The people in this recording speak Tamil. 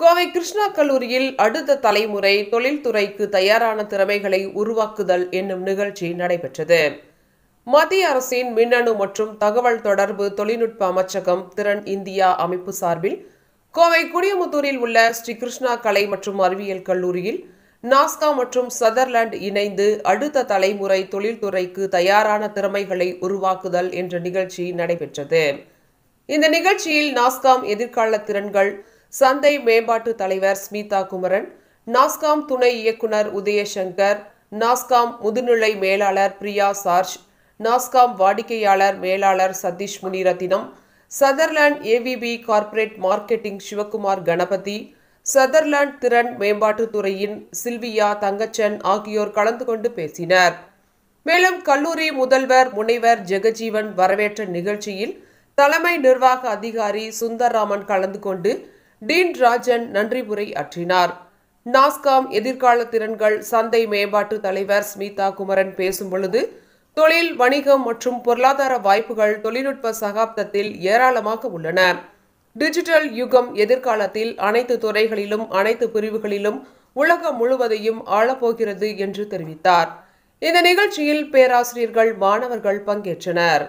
கோவை கிருஷ்ணா கல்லூரியில் அடுத்த தலைமுறை தொழில்துறைக்கு தயாரான திறமைகளை உருவாக்குதல் என்னும் நிகழ்ச்சி நடைபெற்றது மத்திய அரசின் மின்னணு மற்றும் தகவல் தொடர்பு தொழில்நுட்ப அமைச்சகம் திறன் இந்தியா அமைப்பு சார்பில் கோவை குடியமுத்தூரில் உள்ள ஸ்ரீ கிருஷ்ணா கலை மற்றும் அறிவியல் கல்லூரியில் நாஸ்கா மற்றும் சதர்லாண்ட் இணைந்து அடுத்த தலைமுறை தொழில்துறைக்கு தயாரான திறமைகளை உருவாக்குதல் என்ற நிகழ்ச்சி நடைபெற்றது இந்த நிகழ்ச்சியில் நாஸ்காம் எதிர்கால திறன்கள் சந்தை மேம்பாட்டு தலைவர் ஸ்மிதா குமரன் நாஸ்காம் துணை இயக்குனர் உதயசங்கர் நாஸ்காம் முதுநிலை மேலாளர் பிரியா சார்ஜ் நாஸ்காம் வாடிக்கையாளர் மேலாளர் Satish Muniratnam Sutherland AVP corporate marketing Sivakumar Ganapathy Sutherland திறன் மேம்பாட்டுத்துறையின் சில்வியா தங்கச்சன் ஆகியோர் கலந்து கொண்டு பேசினர் மேலும் கல்லூரி முதல்வர் முனைவர் ஜெகஜீவன் வரவேற்ற நிகழ்ச்சியில் தலைமை நிர்வாக அதிகாரி சுந்தர்ராமன் கலந்து கொண்டு டீன் ராஜன் நன்றி உரை ஆற்றினார் நாஸ்காம் எதிர்கால திறன்கள் சந்தை மேம்பாட்டு தலைவர் ஸ்மிதா குமரன் பேசும் பொழுது தொழில் வணிகம் மற்றும் பொருளாதார வாய்ப்புகள் தொழில்நுட்ப சகாப்தத்தில் ஏராளமாக உள்ளன டிஜிட்டல் யுகம் எதிர்காலத்தில் அனைத்து துறைகளிலும் அனைத்து பிரிவுகளிலும் உலகம் முழுவதையும் ஆளப்போகிறது என்று தெரிவித்தார் இந்த நிகழ்ச்சியில் பேராசிரியர்கள் மாணவர்கள் பங்கேற்றனர்